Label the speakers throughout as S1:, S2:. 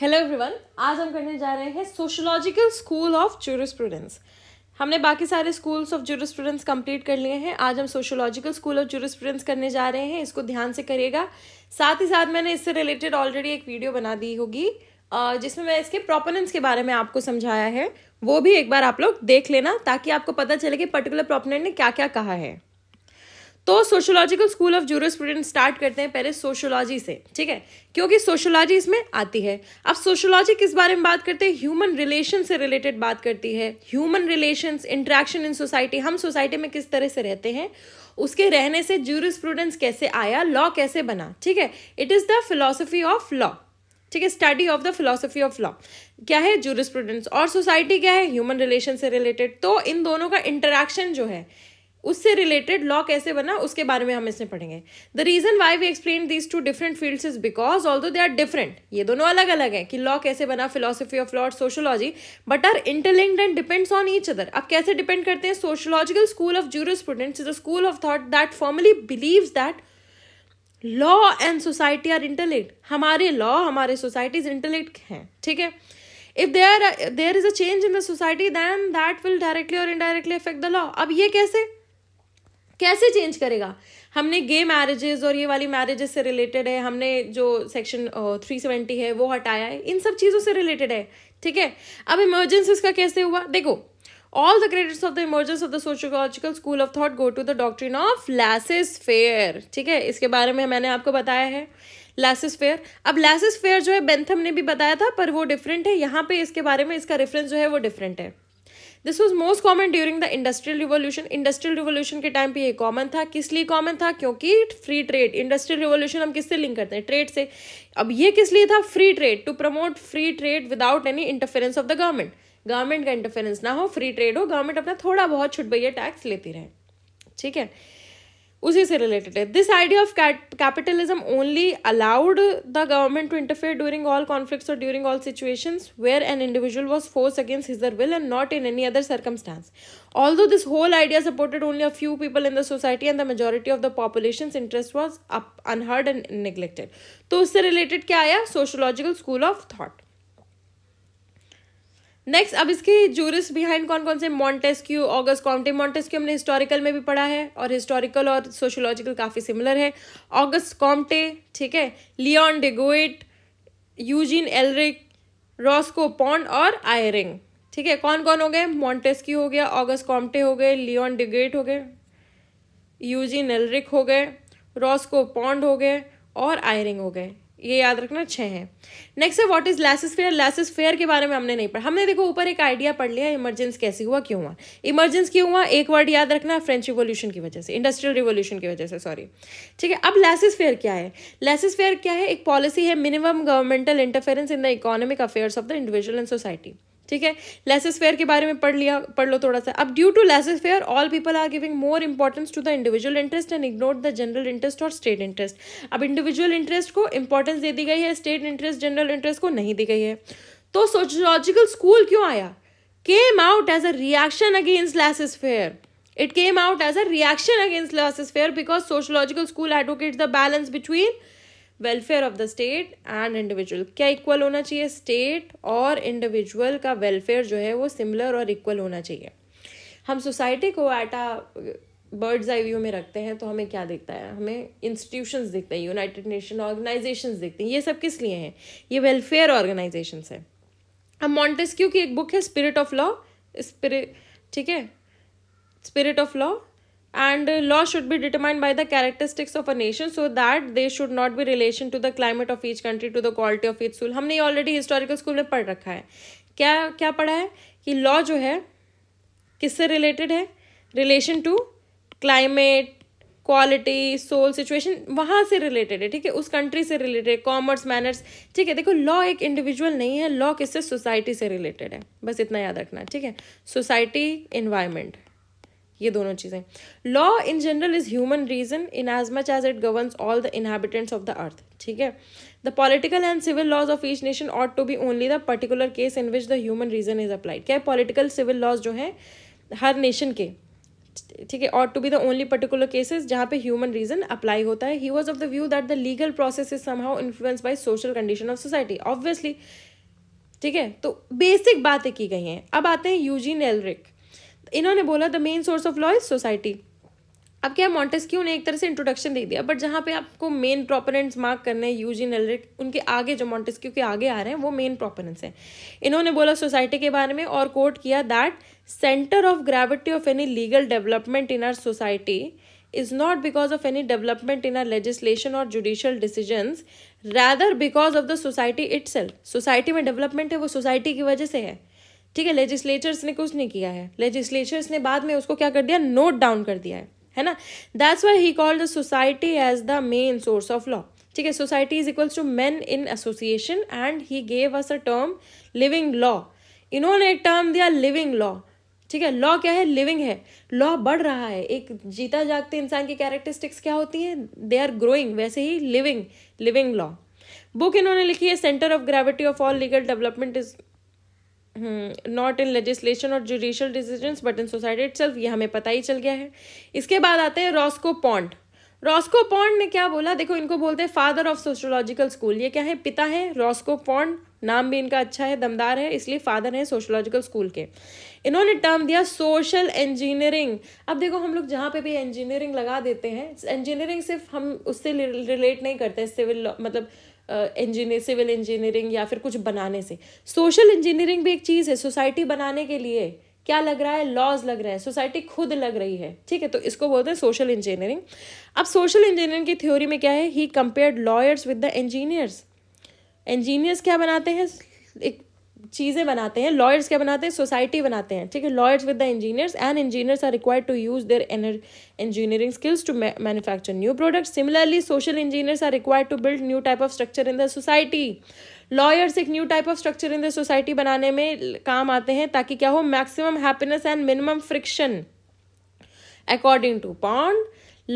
S1: Hello everyone आज हम करने जा रहे हैं सोशोलॉजिकल स्कूल ऑफ जूरिस्प्रूडेंस हमने बाकी सारे स्कूल्स ऑफ जूरिस्प्रूडेंस कंप्लीट कर लिए हैं आज हम सोशोलॉजिकल स्कूल ऑफ जूरिस्प्रूडेंस करने जा रहे हैं इसको ध्यान से करिएगा साथ ही साथ मैंने इससे रिलेटेड ऑलरेडी एक वीडियो बना दी होगी जिसमें मैं इसके प्रोपोनेंट्स के बारे में आपको समझाया है वो भी एक बार आप लोग देख लेना ताकि आपको पता चले कि पर्टिकुलर प्रोपोनेंट ने क्या क्या कहा है तो सोशोलॉजिकल स्कूल ऑफ जूरो स्टूडेंट स्टार्ट करते हैं पहले सोशोलॉजी से ठीक है क्योंकि सोशोलॉजी इसमें आती है अब सोशोलॉजी किस बारे में बात करते हैं ह्यूमन रिलेशन से रिलेटेड बात करती है human relations interaction in society हम सोसाइटी में किस तरह से रहते हैं उसके रहने से जूरो कैसे आया लॉ कैसे बना ठीक है it is the philosophy of law ठीक है study of the philosophy of law क्या है जूरो और सोसाइटी क्या है ह्यूमन रिलेशन से रिलेटेड तो इन दोनों का इंटरेक्शन जो है उससे रिलेटेड लॉ कैसे बना उसके बारे में हम इसमें पढ़ेंगे the reason why we explain these two different fields is because although they are different ये दोनों अलग अलग हैं कि लॉ कैसे बना फिलोसफी ऑफ लॉ और sociology but are interlinked and depends on each other अब कैसे डिपेंड करते हैं sociological school of students is a school of thought that formally believe that law and society are interlinked हमारे law हमारे societies interlinked हैं ठीक है if there there is a change in the society then that will directly और indirectly affect the law अब ये कैसे कैसे चेंज करेगा हमने गे मैरिजेस और ये वाली मैरिजेस से रिलेटेड है हमने जो सेक्शन थ्री सेवेंटी है वो हटाया है इन सब चीज़ों से रिलेटेड है ठीक है अब इमरजेंसीज का कैसे हुआ देखो all the credits of the emergence of the sociological school of thought go to the doctrine of laissez faire ठीक है इसके बारे में मैंने आपको बताया है लासिस फेयर अब लासिस फेयर जो है बेंथम ने भी बताया था पर वो डिफरेंट है यहाँ पे इसके बारे में इसका रेफरेंस जो है वो डिफरेंट है this was most common during the industrial revolution industrial revolution के टाइम पे ये कॉमन था किस लिए कॉमन था क्योंकि फ्री ट्रेड इंडस्ट्रियल रिवोल्यूशन हम किससे लिंक करते हैं ट्रेड से अब ये किस लिए था free trade to promote free trade without any interference of the government government का इंटरफेरेंस ना हो फ्री ट्रेड हो गवर्नमेंट अपना थोड़ा बहुत छुट भैया टैक्स लेती रहे ठीक है उसी से रिलेटेड है this idea of capitalism only allowed the government to interfere during all conflicts और during all situations where an individual was force against his her will and not in any other circumstance although this whole idea supported only a few people in the society and the majority of the population interest was unheard and neglected तो उससे related क्या आया sociological school of thought next अब इसके juris behind कौन कौन से Montesquieu Auguste Comte Montesquieu हमने हिस्टोरिकल में भी पढ़ा है और हिस्टोरिकल और सोशोलॉजिकल काफ़ी सिमिलर है ऑगस्ट कॉम्टे ठीक है Leon Duguit Eugen Ehrlich Roscoe Pound और आयरिंग ठीक है कौन कौन हो गए मॉन्टेस्क्यू हो गया ऑगस्ट कॉम्टे हो गए लियोन डिगेट हो गए यूजिन एलरिक हो गए रॉस्को पॉन्ड हो गए और आयरिंग हो गए ये याद रखना छः हैं नेक्स्ट है what is faire laissez faire faire के बारे में हमने नहीं पढ़ा हमने देखो ऊपर एक आइडिया पढ़ लिया इमरजेंस कैसे हुआ क्यों हुआ इमरजेंस क्यों हुआ एक वर्ड याद रखना फ्रेंच रिवोल्यूशन की वजह से इंडस्ट्रियल रिवोल्यूशन की वजह से सॉरी ठीक है अब फेयर क्या है फेयर क्या है एक पॉलिसी है minimum governmental interference in the economic affairs of the individual and society ठीक है लेसेस फेयर के बारे में पढ़ लिया पढ़ लो थोड़ा सा अब due to laissez faire all people are giving more importance to the individual interest and ignore the general interest और स्टेट इंटरेस्ट अब इंडिविजुअल इंटरेस्ट को इंपॉर्टेंस दे दी गई है स्टेट इंटरेस्ट जनरल इंटरेस्ट को नहीं दी गई है तो सोशोलॉजिकल स्कूल क्यों आया came out as a reaction against laissez faire it came out as a reaction against laissez faire because sociological school advocate the balance between welfare of the state and individual क्या equal होना चाहिए state और individual का welfare जो है वो similar और equal होना चाहिए हम सोसाइटी को एट बर्ड्स आई व्यू में रखते हैं तो हमें क्या दिखता है हमें इंस्टीट्यूशंस दिखते हैं यूनाइटेड नेशन ऑर्गेनाइजेशन दिखते हैं ये सब किस लिए हैं ये वेलफेयर ऑर्गेनाइजेशन है अब मॉन्टेस्क्यू की एक बुक है स्पिरिट ऑफ लॉ स्पिरिट ठीक है spirit of law and law should be determined by the characteristics of a nation so that they should not be relation to the climate of each country to the quality of its school हमने already historical school mein में rakha hai kya kya padha hai ki law jo hai है किससे related है relation to climate quality soil situation वहाँ से related है ठीक है उस कंट्री से रिलेटेड कॉमर्स मैनर्स ठीक है देखो लॉ एक इंडिविजुअल नहीं है लॉ किससे सोसाइटी से रिलेटेड है बस इतना याद रखना ठीक है सोसाइटी इन्वायरमेंट ये दोनों चीज़ें law in general is human reason in as much as it governs all the inhabitants of the earth ठीक है the political and civil laws of each nation ought to be only the particular case in which the human reason is applied क्या political civil laws जो हैं हर nation के ठीक है ought to be the only particular cases जहाँ पे human reason apply होता है he was of the view that the legal process is somehow influence by social condition of society obviously ठीक है तो बेसिक बातें की गई हैं अब आते हैं यूजीन एलरिक इन्होंने बोला the main source of law is society अब क्या मॉन्टेस्क्यू ने एक तरह से इंट्रोडक्शन दे दिया बट जहाँ पे आपको मेन प्रॉपरेंट मार्क करने हैं यूजिन एलरिक उनके आगे जो मॉन्टेस्क्यू के आगे आ रहे हैं वो मेन प्रोपनेंट्स हैं इन्होंने बोला सोसाइटी के बारे में और कोट किया that centre of gravity of any legal development in our society is not because of any development in our legislation और judicial decision rather because of the society itself society में development है वो society की वजह से है ठीक है लेजिस्लेचर्स ने कुछ नहीं किया है लेजिस्लेचर्स ने बाद में उसको क्या कर दिया नोट डाउन कर दिया है है ना that's why he called the society as the main source of law ठीक है society is equals to man in association and he gave us a term living law इन्होंने एक टर्म दिया लिविंग लॉ ठीक है लॉ क्या है living है लॉ बढ़ रहा है एक जीता जागते इंसान की कैरेक्टरिस्टिक्स क्या होती हैं दे आर ग्रोइंग वैसे ही लिविंग लिविंग लॉ बुक इन्होंने लिखी है centre of gravity of all legal development is not in legislation और judicial decision but in society self ये हमें पता ही चल गया है इसके बाद आते हैं रॉस्को पॉन्ड रॉस्को पॉन्ड ने क्या बोला देखो इनको बोलते हैं फादर ऑफ सोशोलॉजिकल स्कूल ये क्या है पिता है रॉस्को पॉन्ड नाम भी इनका अच्छा है दमदार है इसलिए फादर हैं सोशोलॉजिकल स्कूल के इन्होंने टर्म दिया सोशल इंजीनियरिंग अब देखो हम लोग जहाँ पे भी इंजीनियरिंग लगा देते हैं इंजीनियरिंग सिर्फ हम उससे रिलेट नहीं करते सिविल मतलब इंजीनियर सिविल इंजीनियरिंग या फिर कुछ बनाने से सोशल इंजीनियरिंग भी एक चीज़ है सोसाइटी बनाने के लिए क्या लग रहा है लॉज लग रहा है सोसाइटी खुद लग रही है ठीक है तो इसको बोलते हैं सोशल इंजीनियरिंग अब सोशल इंजीनियरिंग की थ्योरी में क्या है he compared lawyers with the engineers engineers क्या बनाते हैं एक चीज़ें बनाते हैं लॉयर्स क्या बनाते हैं सोसाइटी बनाते हैं ठीक है lawyers with the engineers and engineers are required to use their engineering skills to manufacture new product similarly social engineers are required to build new type of structure in the society lawyers एक new type of structure in the society बनाने में काम आते हैं ताकि क्या हो maximum happiness and minimum friction according to Pound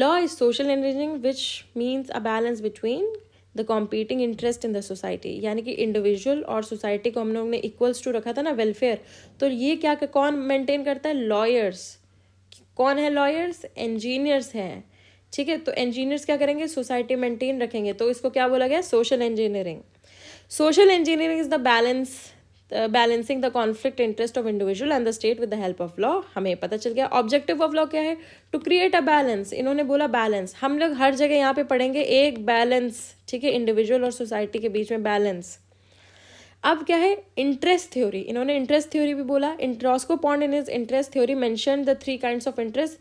S1: law is social engineering which means a balance between the competing interest in the society यानी कि इंडिविजुअल और सोसाइटी को हम लोगों ने इक्वल्स टू रखा था ना वेलफेयर तो ये क्या कौन मेंटेन करता है लॉयर्स कौन है लॉयर्स इंजीनियर्स हैं ठीक है तो इंजीनियर्स क्या करेंगे सोसाइटी मेंटेन रखेंगे तो इसको क्या बोला गया social engineering social engineering is the balance balancing the conflict interest of individual and the state with the help of law हमें पता चल गया ऑब्जेक्टिव ऑफ लॉ क्या है टू क्रिएट अ बैलेंस इन्होंने बोला बैलेंस हम लोग हर जगह यहाँ पे पढ़ेंगे एक बैलेंस ठीक है इंडिविजुअल और सोसाइटी के बीच में बैलेंस अब क्या है इंटरेस्ट थ्योरी इन्होंने इंटरेस्ट थ्योरी भी बोला in Roscoe Pound in is interest theory mention the three kind of interest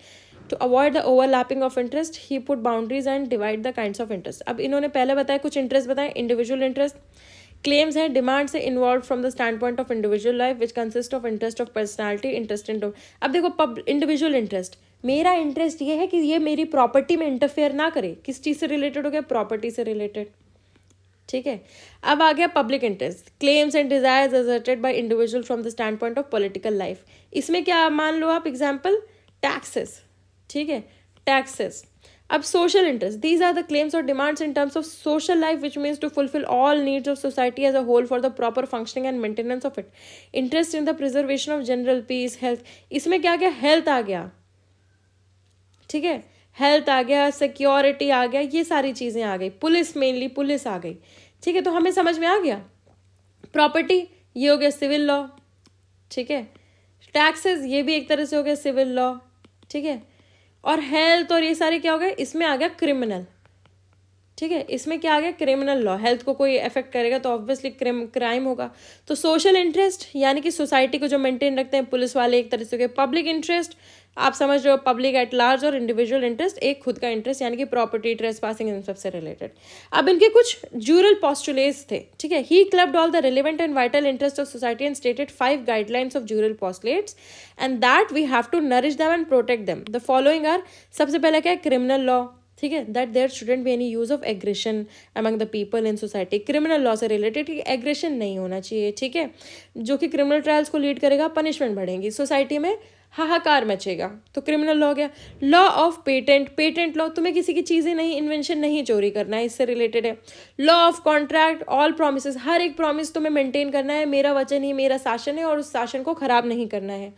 S1: to avoid the overlapping of interest he put boundaries and divide the kind of interest अब इन्होंने पहले बताया कुछ interest बताए individual interest claims हैं demands है involve from the standpoint of individual life which consist of interest of personality interest in अब देखो इंडिविजुअल इंटरेस्ट मेरा इंटरेस्ट ये है कि ये मेरी प्रॉपर्टी में इंटरफेयर ना करे किस चीज़ से रिलेटेड हो गया प्रॉपर्टी से रिलेटेड ठीक है अब आ गया public interest claims and desires asserted by individual from the standpoint of political life इसमें क्या मान लो आप एग्जाम्पल टैक्सेस ठीक है टैक्सेस अब social interest these are the claims और demands in terms of social life which means to fulfil all needs of society as a whole for the proper functioning and maintenance of it interest in the preservation of general peace health इसमें क्या क्या health आ गया ठीक है health आ गया security आ गया ये सारी चीज़ें आ गई पुलिस मेनली पुलिस आ गई ठीक है तो हमें समझ में आ गया प्रॉपर्टी ये हो गया सिविल लॉ ठीक है टैक्सेस ये भी एक तरह से हो गया सिविल लॉ ठीक है और हेल्थ और ये सारे क्या हो गए इसमें आ गया क्रिमिनल ठीक है इसमें क्या आ गया क्रिमिनल लॉ हेल्थ को कोई इफेक्ट करेगा तो ऑब्वियसली क्रिम क्राइम होगा तो सोशल इंटरेस्ट यानी कि सोसाइटी को जो मेंटेन रखते हैं पुलिस वाले एक तरह से पब्लिक इंटरेस्ट आप समझ रहे हो पब्लिक एट लार्ज और इंडिविजुअल इंटरेस्ट एक खुद का इंटरेस्ट यानी कि प्रॉपर्टी ट्रेस पासिंग इन सबसे रिलेटेड अब इनके कुछ जूरल पॉस्टुलेट्स थे ठीक है he club all the relevant and vital interest of society and stated five guidelines of jural postulates and that we have to nourish them and protect them the following are सबसे पहले क्या है criminal law ठीक है that there shouldn't be any use of aggression among the people in society criminal law से related aggression नहीं होना चाहिए ठीक है जो कि क्रिमिनल ट्रायल्स को लीड करेगा पनिशमेंट बढ़ेंगी सोसाइटी में हाहाकार मचेगा तो क्रिमिनल लॉ गया law of patent patent law तुम्हें किसी की चीज़ें नहीं इन्वेंशन नहीं चोरी करना है इससे रिलेटेड है law of contract all promise हर एक प्रोमिस तुम्हें मेंटेन करना है मेरा वचन ही मेरा शासन है और उस शासन को खराब नहीं करना है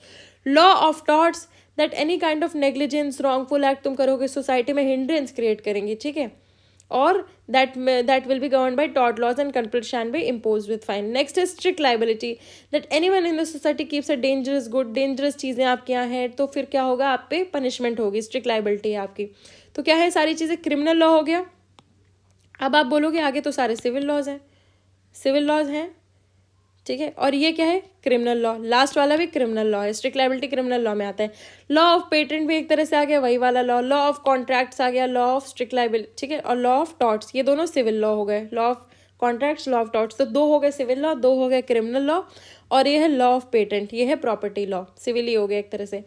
S1: law of torts that any kind of negligence wrongful act तुम करोगे सोसाइटी में हिंड्रेंस क्रिएट करेंगी ठीक है और that that will be govern by टॉट laws and control shall be impose with fine next is strict liability that anyone in the society keeps a dangerous good dangerous चीज़ें आपके यहाँ हैं तो फिर क्या होगा आप पे पनिशमेंट होगी स्ट्रिक्ट लाइबिलिटी है आपकी तो क्या है सारी चीज़ें क्रिमिनल लॉ हो गया अब आप बोलोगे आगे तो सारे सिविल लॉज हैं सिविल लॉज हैं ठीक है और ये क्या है क्रिमिनल लॉ लास्ट वाला भी क्रिमिनल लॉ है स्ट्रिक्ट लाइबिलिटी क्रिमिनल लॉ में आता है लॉ ऑफ पेटेंट भी एक तरह से आ गया वही वाला लॉ लॉ ऑफ कॉन्ट्रैक्ट्स आ गया लॉ ऑफ स्ट्रिक्ट लाइबिलिटी ठीक है और लॉ ऑफ टॉट्स ये दोनों सिविल लॉ हो गए law of contracts law of torts तो दो हो गए सिविल लॉ दो हो गए क्रिमिनल लॉ और ये है लॉ ऑफ पेटेंट ये है प्रॉपर्टी लॉ सिविल ही हो गया एक तरह से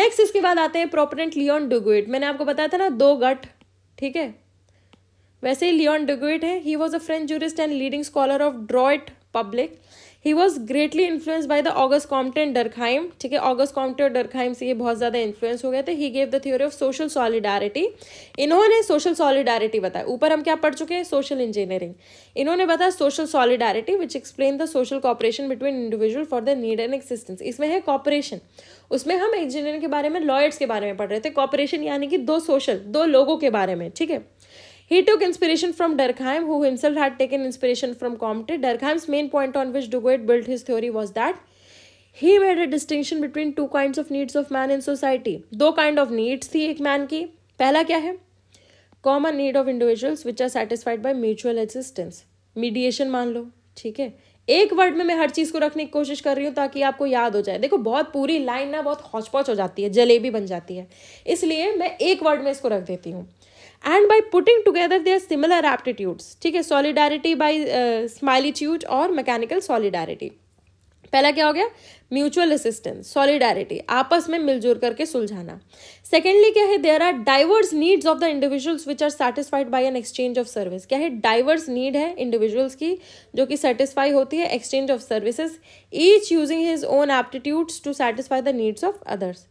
S1: नेक्स्ट इसके बाद आते हैं प्रोपरेंट लियोन डुगुइट मैंने आपको बताया था ना दो गट ठीक है वैसे ही लियोन डुगुइट है he was a French jurist and leading scholar of droit public he was greatly influence by the August Compton Durkheim ठीक है ऑगस्ट कॉम्पटन डरखाइम से ये बहुत ज़्यादा इन्फ्लुएंस हो गए थे he gave the theory of social solidarity इन्होंने सोशल सॉलिडारिटी बताया ऊपर हम क्या पढ़ चुके हैं सोशल इंजीनियरिंग इन्होंने बताया social solidarity which explain the social cooperation between individual for the need and existence इसमें है कॉपरेशन उसमें हम इंजीनियरिंग के बारे में लॉयर्स के बारे में पढ़ रहे थे कॉपरेशन यानी कि दो सोशल दो लोगों के बारे में ठीक है He took inspiration from Durkheim, who himself had taken inspiration from Comte. Durkheim's main point on which Dugoit built his theory was that he made a distinction between two kinds of needs of man in society. Two kind of needs थी एक man की पहला क्या है Common need of individuals which are satisfied by mutual assistance. Mediation मान lo. ठीक है एक वर्ड में मैं हर चीज़ को रखने की कोशिश कर रही हूँ ताकि आपको याद हो जाए देखो बहुत पूरी लाइन ना बहुत हौचपौच हो जाती है जलेबी बन जाती है इसलिए मैं एक वर्ड में इसको रख देती हूँ and by putting together their similar aptitudes ठीक है सॉलिडारिटी बाई स्माइलीट्यूड और मैकेनिकल सॉलिडारिटी पहला क्या हो गया म्यूचुअल असिस्टेंस सॉलिडारिटी आपस में मिलजुल करके सुलझाना सेकेंडली क्या है there are diverse needs of the individuals which are satisfied by an exchange of service क्या है डाइवर्स नीड है इंडिविजुअल्स की जो कि सेटिस्फाई होती है exchange of services each using his own aptitudes to satisfy the needs of others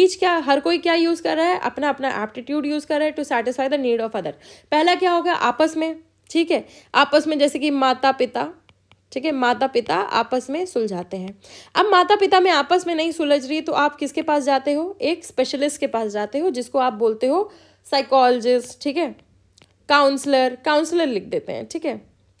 S1: each क्या हर कोई क्या यूज़ कर रहा है अपना अपना एप्टीट्यूड यूज़ कर रहा है to satisfy the need of other पहला क्या होगा आपस में ठीक है आपस में जैसे कि माता पिता ठीक है माता पिता आपस में सुलझाते हैं अब माता पिता में आपस में नहीं सुलझ रही तो आप किसके पास जाते हो एक स्पेशलिस्ट के पास जाते हो जिसको आप बोलते हो साइकोलॉजिस्ट ठीक है काउंसलर काउंसलर लिख देते हैं ठीक है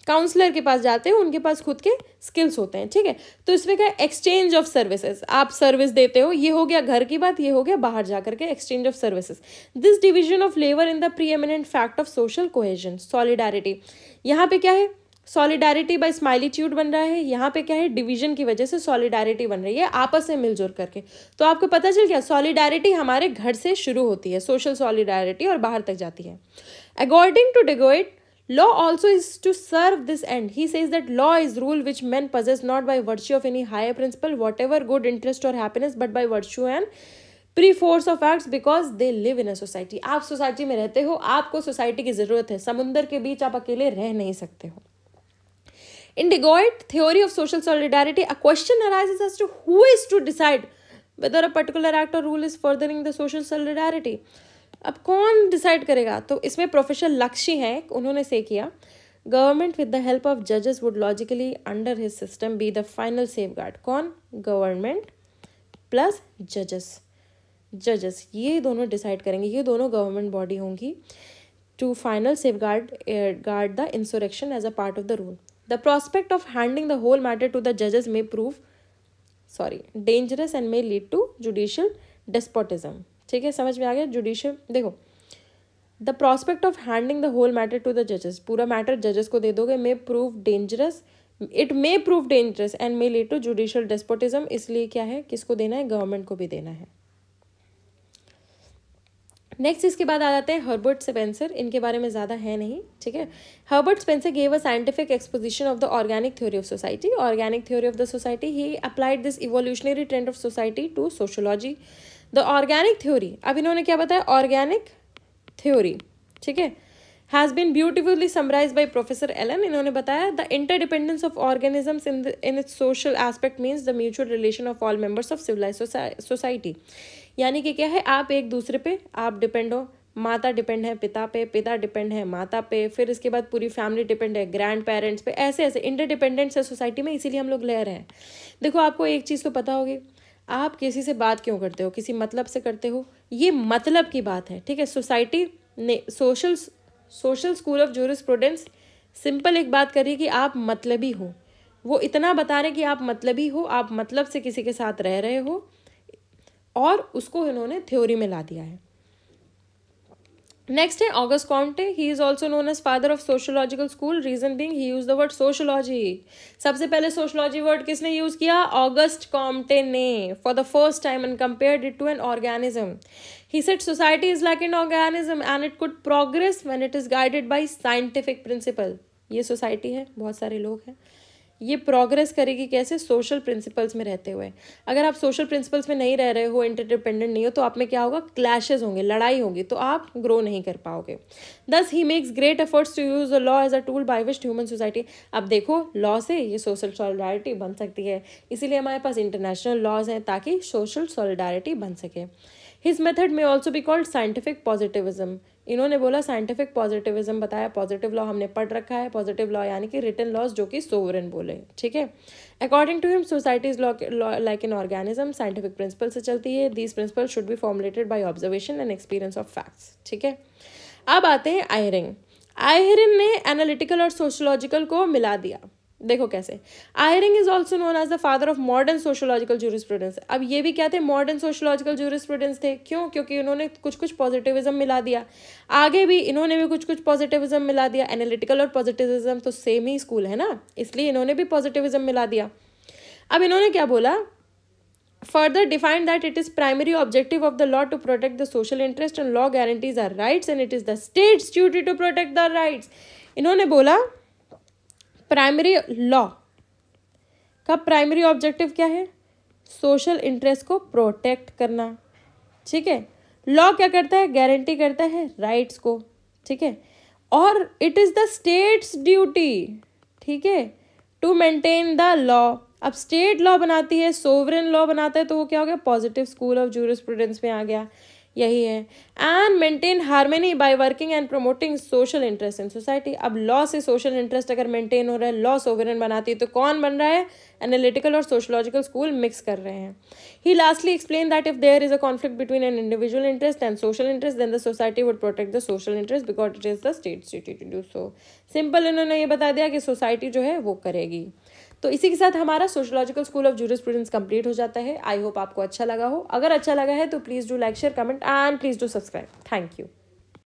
S1: काउंसलर के पास जाते हो उनके पास खुद के स्किल्स होते हैं ठीक है तो इसमें क्या एक्सचेंज ऑफ सर्विसेज आप सर्विस देते हो ये हो गया घर की बात ये हो गया बाहर जाकर के exchange of services this division of labour in the preeminent fact of social cohesion solidarity यहाँ पे क्या है सॉलिडारिटी बाय स्माइलीट्यूड बन रहा है यहाँ पे क्या है डिवीजन की वजह से सॉलिडारिटी बन रही है आपस में मिलजुल करके तो आपको पता चल गया सॉलिडारिटी हमारे घर से शुरू होती है सोशल सॉलिडारिटी और बाहर तक जाती है according to Duguit law also is to serve this and he says that law is rule which man possess not by virtue of any higher principle whatever good interest और happiness but by virtue and perforce of acts because they live in a society आप society में रहते हो आपको society की ज़रूरत है समुंदर के बीच आप अकेले रह नहीं सकते हो In Degoit theory of social solidarity, a question arises as to who is to decide whether a particular act or rule is furthering the social solidarity. अब कौन डिसाइड करेगा तो इसमें प्रोफेसर लक्ष्य हैं उन्होंने से किया government with the help of जजेस would logically under his system be the final safe guard कौन गवर्नमेंट प्लस जजेस जजेस ये दोनों डिसाइड करेंगे ये दोनों गवर्नमेंट बॉडी होंगी to final safe guard guard the इंसोरेक्शन as a part of the rule The prospect of handing the whole matter to the judges may prove sorry dangerous and may lead to judicial despotism ठीक है समझ में आ गया judicial देखो the prospect of handling the whole matter to the जजेस पूरा matter जजेस को दे दोगे may prove dangerous it may prove dangerous and may lead to judicial despotism इसलिए क्या है किसको देना है गवर्नमेंट को भी देना है नेक्स्ट इसके बाद आ जाते हैं हर्बर्ट स्पेंसर इनके बारे में ज़्यादा है नहीं ठीक है Herbert Spencer gave a scientific exposition of the organic theory of society organic theory of the society he applied this evolutionary trend of society to sociology the organic theory अब इन्होंने क्या बताया ऑर्गेनिक थ्योरी ठीक है has been beautifully summarize by professor Allen इन्होंने बताया the interdependence of organisms in in its social aspect means the mutual relation of all members of civilize society यानी कि क्या है आप एक दूसरे पे आप डिपेंड हो माता डिपेंड है पिता पे पिता डिपेंड है माता पे फिर इसके बाद पूरी फैमिली डिपेंड है ग्रैंड पेरेंट्स पे ऐसे ऐसे इंटरडिपेंडेंट्स है सोसाइटी में इसीलिए हम लोग ले रहे हैं देखो आपको एक चीज़ तो पता होगी आप किसी से बात क्यों करते हो किसी मतलब से करते हो ये मतलब की बात है ठीक है सोसाइटी ने social social school of jurisprudence simple एक बात करिए कि आप मतलबी हो वो इतना बता रहे कि आप मतलबी हो आप मतलब से किसी के साथ रह रहे हो और उसको इन्होंने थ्योरी में ला दिया है नेक्स्ट है August Comte he is also known as father of sociological school reason being he use the word sociology सबसे पहले सोशोलॉजी वर्ड किसने यूज किया ऑगस्ट कॉम्टे ने for the first time and compare it to an organism he said society is like an organism and it could progress when it is guided by scientific principle ये society है बहुत सारे लोग हैं ये progress करेगी कैसे सोशल प्रिंसिपल्स में रहते हुए अगर आप सोशल प्रिंसिपल्स में नहीं रह रहे हो इंटरडिपेंडेंट नहीं हो तो आप में क्या होगा क्लैशेज होंगे लड़ाई होगी तो आप ग्रो नहीं कर पाओगे thus he makes great efforts to use the law as a tool by which human society अब देखो लॉ से ये सोशल सॉलिडारिटी बन सकती है इसीलिए हमारे पास इंटरनेशनल लॉज हैं ताकि सोशल सॉलिडारिटी बन सके his method may also be called scientific positivism इन्होंने बोला साइंटिफिक पॉजिटिविज्म बताया पॉजिटिव लॉ हमने पढ़ रखा है पॉजिटिव लॉ यानी कि रिटर्न लॉज जो कि सोवरन बोले ठीक है according to him society law like an organism scientific principle से चलती है this principle should be formulated by observation and experience of facts ठीक है अब आते हैं आयरिंग आयरिन ने एनालिटिकल और सोशोलॉजिकल को मिला दिया देखो कैसे Ihering is also known as the father of modern sociological jurisprudence अब ये भी क्या थे मॉडर्न सोशोलॉजिकल जूरिस्प्रूडेंस थे क्यों क्योंकि इन्होंने कुछ कुछ पॉजिटिविज्म मिला दिया आगे भी इन्होंने भी कुछ कुछ पॉजिटिविज्म मिला दिया एनालिटिकल और पॉजिटिविज्म तो सेम ही स्कूल है ना इसलिए इन्होंने भी पॉजिटिविज्म मिला दिया अब इन्होंने क्या बोला further defined that it is primary objective of the law to protect the social interest and law guarantees are rights and it is the state's duty to protect the rights इन्होंने बोला primary law का primary objective क्या है social interest को protect करना ठीक है law क्या करता है गारंटी करता है राइट्स को ठीक है और it is the state's duty ठीक है टू मेंटेन द लॉ अब स्टेट लॉ बनाती है सोवरेन लॉ बनाता है तो वो क्या हो गया पॉजिटिव स्कूल ऑफ जूरिस्प्रूडेंस में आ गया यही है and maintain harmony by working and promoting social interest in society अब लॉ से सोशल इंटरेस्ट अगर मेंटेन हो रहा है लॉ सोवरन बनाती है तो कौन बन रहा है एनालिटिकल और सोशोलॉजिकल स्कूल मिक्स कर रहे हैं he lastly explain that if there is a conflict between an individual interest and social interest then the society would protect the social interest because it is the state city to do so simple इन्होंने ये बता दिया कि society जो है वो करेगी तो इसी के साथ हमारा sociological school of prudence complete हो जाता है आई होप आपको अच्छा लगा हो अगर अच्छा लगा है तो please do like share comment and please do subscribe thank you